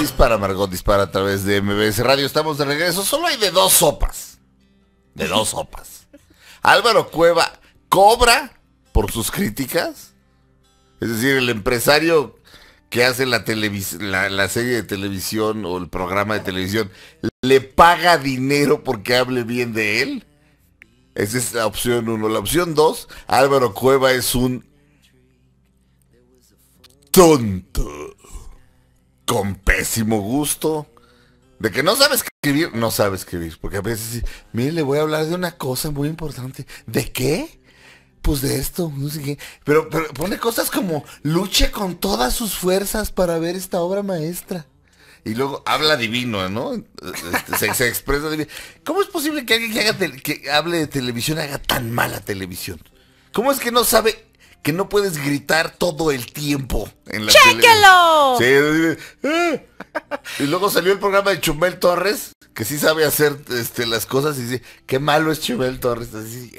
Dispara, Margot, dispara a través de MBS Radio. Estamos de regreso. Solo hay de dos sopas. De dos sopas. Álvaro Cueva cobra por sus críticas. Es decir, el empresario que hace la, la, serie de televisión o el programa de televisión le paga dinero porque hable bien de él. Esa es la opción uno. La opción dos, Álvaro Cueva es un tonto con pésimo gusto. De que no sabes escribir, no sabe escribir. Porque a veces dice, mire, le voy a hablar de una cosa muy importante. ¿De qué? Pues de esto, no sé qué. Pero, pone cosas como, luche con todas sus fuerzas para ver esta obra maestra. Y luego habla divino, ¿no? Este, se, expresa divino. ¿Cómo es posible que alguien que, que hable de televisión haga tan mala televisión? ¿Cómo es que no sabe que no puedes gritar todo el tiempo en ¡Chéquelo! Sí. Y luego salió el programa de Chumel Torres, que sí sabe hacer este, las cosas y dice, qué malo es Chumel Torres. Así,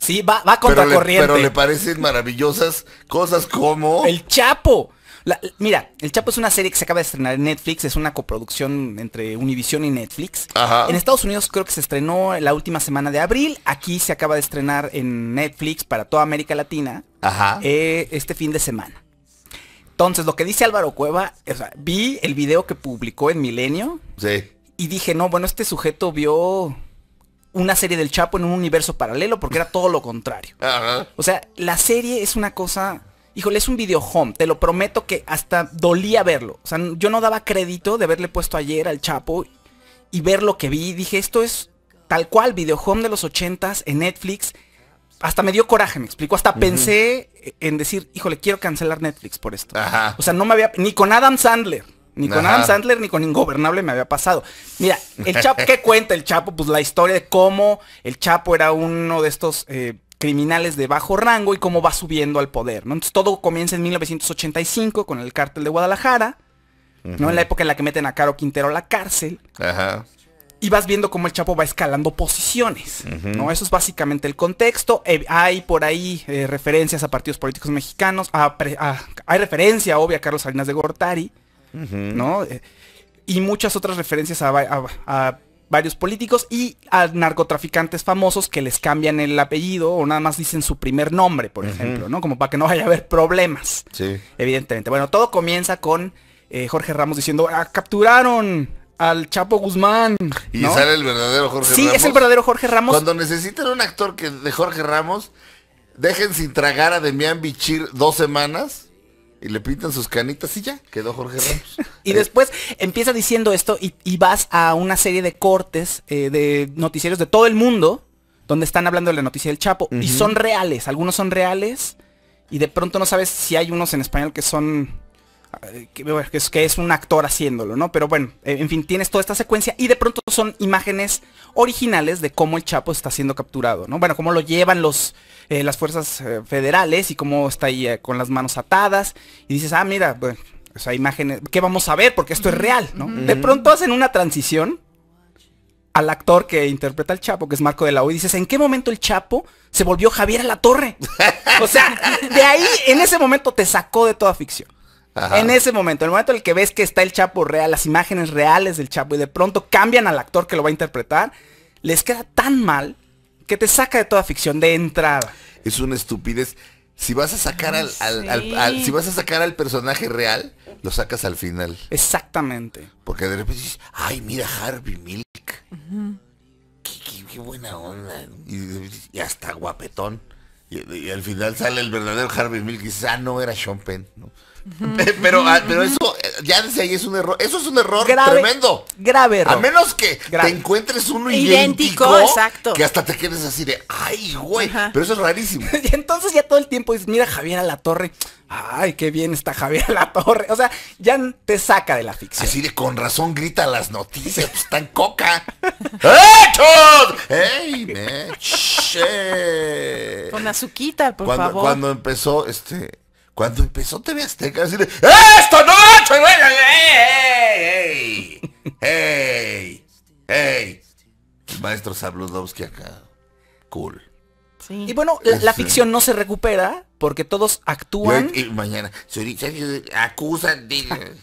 Sí, ¿eh? va, va contra corriente. pero le parecen maravillosas cosas como... El Chapo mira, El Chapo es una serie que se acaba de estrenar en Netflix, es una coproducción entre Univision y Netflix. En Estados Unidos creo que se estrenó la última semana de abril, aquí se acaba de estrenar en Netflix para toda América Latina eh, este fin de semana. Entonces, lo que dice Álvaro Cueva, o sea, vi el video que publicó en Milenio y dije, no, bueno, este sujeto vio una serie del Chapo en un universo paralelo porque era todo lo contrario. O sea, la serie es una cosa híjole, es un video home, te lo prometo que hasta dolía verlo. O sea, yo no daba crédito de haberle puesto ayer al Chapo y ver lo que vi. Dije, esto es tal cual, video home de los ochentas en Netflix. Hasta me dio coraje, me explico. Hasta pensé en decir, híjole, quiero cancelar Netflix por esto. O sea, no me había... Ni con Adam Sandler. Ni con Adam Sandler ni con Ingobernable me había pasado. Mira, el Chapo, ¿qué cuenta el Chapo? Pues la historia de cómo el Chapo era uno de estos eh, criminales de bajo rango y cómo va subiendo al poder, ¿no? Entonces todo comienza en 1985 con el cártel de Guadalajara, ¿no? En la época en la que meten a Caro Quintero a la cárcel. Y vas viendo cómo el Chapo va escalando posiciones, ¿no? Eso es básicamente el contexto. Eh, hay por ahí eh, referencias a partidos políticos mexicanos, hay referencia obvia a Carlos Salinas de Gortari, ¿no? Eh, y muchas otras referencias a varios políticos y a narcotraficantes famosos que les cambian el apellido o nada más dicen su primer nombre, por ejemplo, ¿no? Como para que no vaya a haber problemas. Sí. Evidentemente. Bueno, todo comienza con eh, Jorge Ramos diciendo, ah, capturaron al Chapo Guzmán. Y sale el verdadero Jorge Ramos. Sí, es el verdadero Jorge Ramos. Cuando necesitan un actor que de Jorge Ramos, dejen sin tragar a Demián Bichir dos semanas y le pintan sus canitas y ya, quedó Jorge Ramos. y después empieza diciendo esto y, vas a una serie de cortes eh, de noticieros de todo el mundo donde están hablando de la noticia del Chapo. Y son reales, algunos son reales y de pronto no sabes si hay unos en español que son que, es un actor haciéndolo, ¿no? Pero bueno, eh, en fin, tienes toda esta secuencia y de pronto son imágenes originales de cómo el Chapo está siendo capturado, ¿no? Bueno, cómo lo llevan los, eh, las fuerzas eh, federales y cómo está ahí con las manos atadas. Y dices, ah, mira, pues o imágenes, ¿qué vamos a ver? Porque esto es real, ¿no? De pronto hacen una transición al actor que interpreta al Chapo, que es Marco de la O, y dices, ¿en qué momento el Chapo se volvió Javier a la Torre? o sea, de ahí, en ese momento te sacó de toda ficción. En ese momento, el momento en el que ves que está el Chapo real, las imágenes reales del Chapo y de pronto cambian al actor que lo va a interpretar, les queda tan mal que te saca de toda ficción de entrada. Es una estupidez. Si vas a sacar al, si vas a sacar al personaje real, lo sacas al final. Exactamente. Porque de repente dices, ay, mira Harvey Milk. qué, buena onda. Y, hasta guapetón. Y, al final sale el verdadero Harvey Milk y dices, ah, no, era Sean Penn. ¿no? Pero, ah, pero eso, eh, ya desde ahí es un error. Eso es un error tremendo. Grave error. A menos que te encuentres uno idéntico, exacto. que hasta te quedes así de, ay, güey. Pero eso es rarísimo. y entonces ya todo el tiempo dices, mira Javier a la torre. Ay, qué bien está Javier a la torre. O sea, ya te saca de la ficción. Así de con razón grita las noticias, pues tan coca. ¡Ey, Con azuquita, por cuando, Cuando empezó, este cuando empezó TV Azteca a decirle, ¡Esto no! ¡Ey! ¡Ey! ¡Ey! ¡Ey! maestro Sabludowski acá. Cool. Sí. Y bueno, la, ficción eh, no se recupera porque todos actúan. Y, mañana, acusan de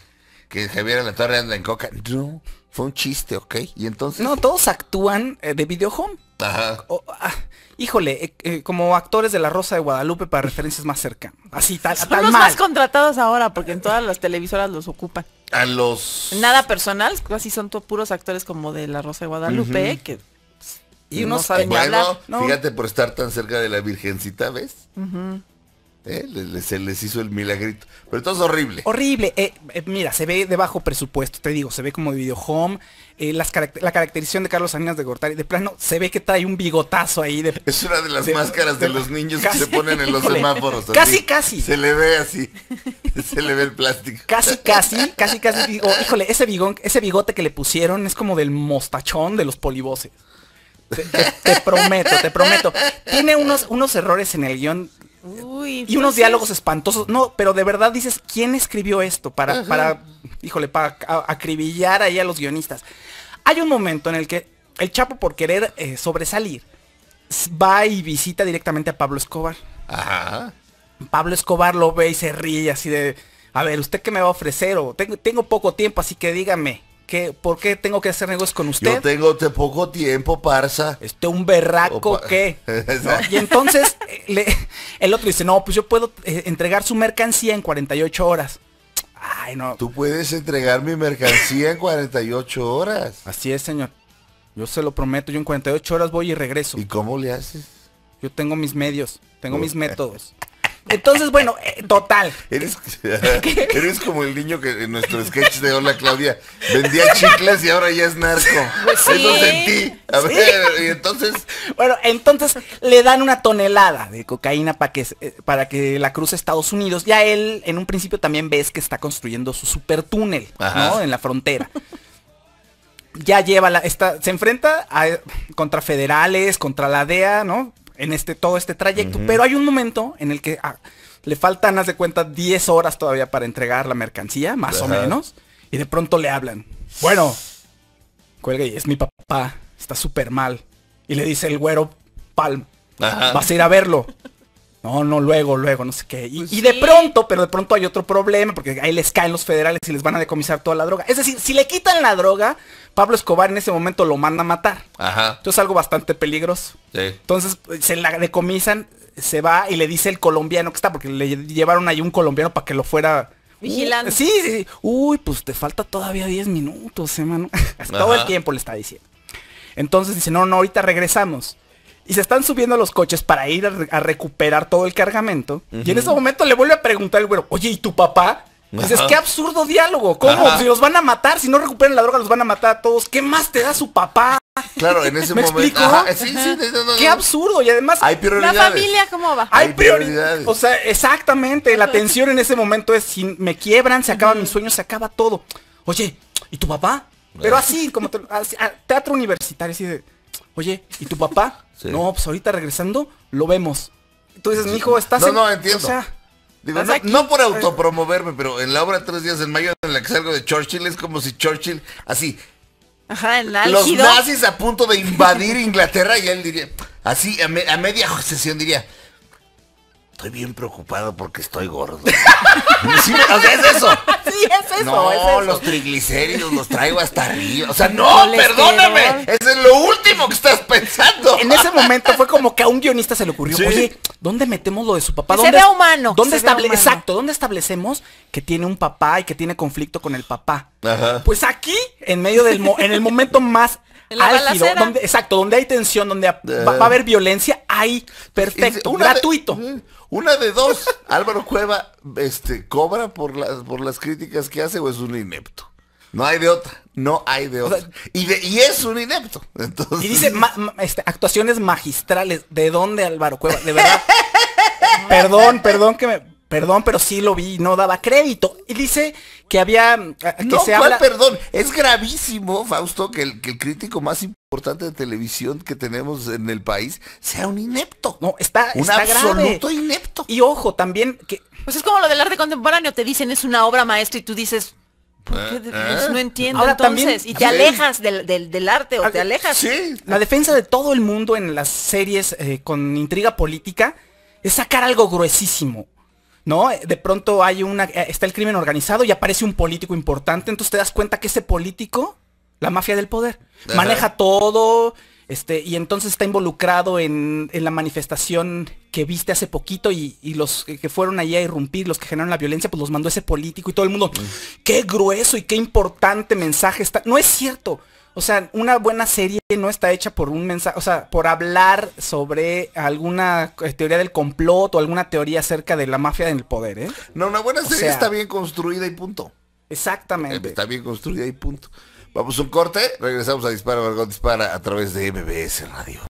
que Javier La Torre anda en coca. No, fue un chiste, ¿ok? Y entonces. No, todos actúan eh, de videohome. Ah, híjole, eh, eh, como actores de La Rosa de Guadalupe para referencias más cerca Así, tal, Son los más contratados ahora, porque en todas las televisoras los ocupan. A los... Nada personal, casi son todos puros actores como de La Rosa de Guadalupe, que y uno no Fíjate por estar tan cerca de la Virgencita, ¿ves? ¿Eh? se les hizo el milagrito. Pero todo es horrible. Horrible. Eh, eh, mira, se ve de bajo presupuesto, te digo. Se ve como de video home. Las la caracterización de Carlos Salinas de Gortari. De plano, se ve que trae un bigotazo ahí. es una de las máscaras de, los niños que se ponen en los semáforos. Casi, casi. Se le ve así. se le ve el plástico. Casi, casi. Casi, casi. híjole, ese, bigote que le pusieron es como del mostachón de los poliboses. Te, prometo, te prometo. Tiene unos, unos errores en el guión y unos diálogos espantosos. No, pero de verdad dices, ¿quién escribió esto? Para, para híjole, para acribillar ahí a los guionistas. Hay un momento en el que el Chapo, por querer eh, sobresalir, va y visita directamente a Pablo Escobar. Ajá. Pablo Escobar lo ve y se ríe así de, a ver, ¿usted qué me va a ofrecer? O tengo, poco tiempo, así que dígame, ¿Qué, ¿Por qué tengo que hacer negocios con usted? Yo tengo poco tiempo, Parsa. Este un berraco qué. Y entonces el otro dice, no, pues yo puedo eh, entregar su mercancía en 48 horas. Ay, no. Tú puedes entregar mi mercancía en 48 horas. Así es, señor. Yo se lo prometo, yo en 48 horas voy y regreso. ¿Y cómo le haces? Yo tengo mis medios, tengo mis métodos. Entonces, bueno, eh, total. Eres, como el niño que en nuestro sketch de Hola Claudia vendía chicles y ahora ya es narco. Eso sentí. A ver, y entonces. Bueno, entonces le dan una tonelada de cocaína para que, eh, para que la cruce Estados Unidos. Ya él en un principio también ves que está construyendo su super túnel, ¿no? En la frontera ya lleva la, está, se enfrenta contra federales, contra la DEA, ¿no? en este, todo este trayecto. Pero hay un momento en el que ah, le faltan, haz de cuenta, 10 horas todavía para entregar la mercancía, más o menos. Y de pronto le hablan. Bueno, cuelga y es mi papá, está súper mal. Y le dice el güero, Palm, vas a ir a verlo. No, no, luego, luego, no sé qué. Y, pues de pronto, pero de pronto hay otro problema, porque ahí les caen los federales y les van a decomisar toda la droga. Es decir, si le quitan la droga, Pablo Escobar en ese momento lo manda a matar. Ajá. Entonces es algo bastante peligroso. Sí. Entonces se la decomisan, se va y le dice el colombiano que está, porque le llevaron ahí un colombiano para que lo fuera... Uh, Vigilando. sí, sí, uy, pues te falta todavía 10 minutos, hermano. Todo el tiempo le está diciendo. Entonces dice, no, no, ahorita regresamos y se están subiendo a los coches para ir a, recuperar todo el cargamento. Y en ese momento le vuelve a preguntar el güero, oye, ¿y tu papá? Pues qué absurdo diálogo. ¿Cómo? Si los van a matar, si no recuperan la droga, los van a matar a todos. ¿Qué más te da su papá? Claro, en ese momento. ¿Me sí, sí, Qué absurdo. Y además. Hay La familia, ¿cómo va? Hay, prioridades. O sea, exactamente. La tensión en ese momento es: si me quiebran, se acaba mi sueño, se acaba todo. Oye, ¿y tu papá? Pero así, como teatro universitario, así de oye, ¿y tu papá? No, pues ahorita regresando, lo vemos. Tú dices, mi hijo, estás... No, no, entiendo. no, por eh. autopromoverme, pero en la obra Tres Días en Mayo, en la que salgo de Churchill, es como si Churchill, así. Ajá, Los nazis a punto de invadir Inglaterra, y él diría, así, a, media sesión diría, estoy bien preocupado porque estoy gordo. o sea, es eso. No, los triglicéridos los traigo hasta arriba. O sea, no, perdóname. Eso es lo último que estás pensando. En ese momento fue como que a un guionista se le ocurrió, oye, ¿dónde metemos lo de su papá? humano. ¿dónde Exacto, ¿dónde establecemos que tiene un papá y que tiene conflicto con el papá? Pues aquí, en medio del en el momento más exacto, donde hay tensión, donde va, a haber violencia, hay perfecto, gratuito. una de dos, Álvaro Cueva este, cobra por las, por las críticas que hace o es un inepto. No hay de otra, no hay de otra. y, es un inepto. Y dice este, actuaciones magistrales. ¿De dónde Álvaro Cueva? De verdad. perdón, perdón que me Perdón, pero sí lo vi, no daba crédito. Y dice que había... Que no, se perdón? Es gravísimo, Fausto, que el, que el crítico más importante de televisión que tenemos en el país sea un inepto. No, está... Un absoluto inepto. Y ojo, también que... Pues es como lo del arte contemporáneo, te dicen es una obra maestra y tú dices, ¿Por qué? Eh, eh. No entiendo y te alejas del, del, arte o te ah, alejas. Sí. La defensa de todo el mundo en las series eh, con intriga política es sacar algo gruesísimo. ¿no? De pronto hay una, eh, está el crimen organizado y aparece un político importante, entonces te das cuenta que ese político, la mafia del poder, maneja todo, este, y entonces está involucrado en, en la manifestación que viste hace poquito y, los que fueron allí a irrumpir, los que generaron la violencia, pues los mandó ese político y todo el mundo, qué grueso y qué importante mensaje está. No es cierto. O sea, una buena serie no está hecha por un mensaje, o sea, por hablar sobre alguna eh, teoría del complot o alguna teoría acerca de la mafia en el poder, ¿eh? No, una buena serie está bien construida y punto. Exactamente. Eh, está bien construida y punto. Vamos un corte, regresamos a Dispara, Margot Dispara a través de MBS Radio.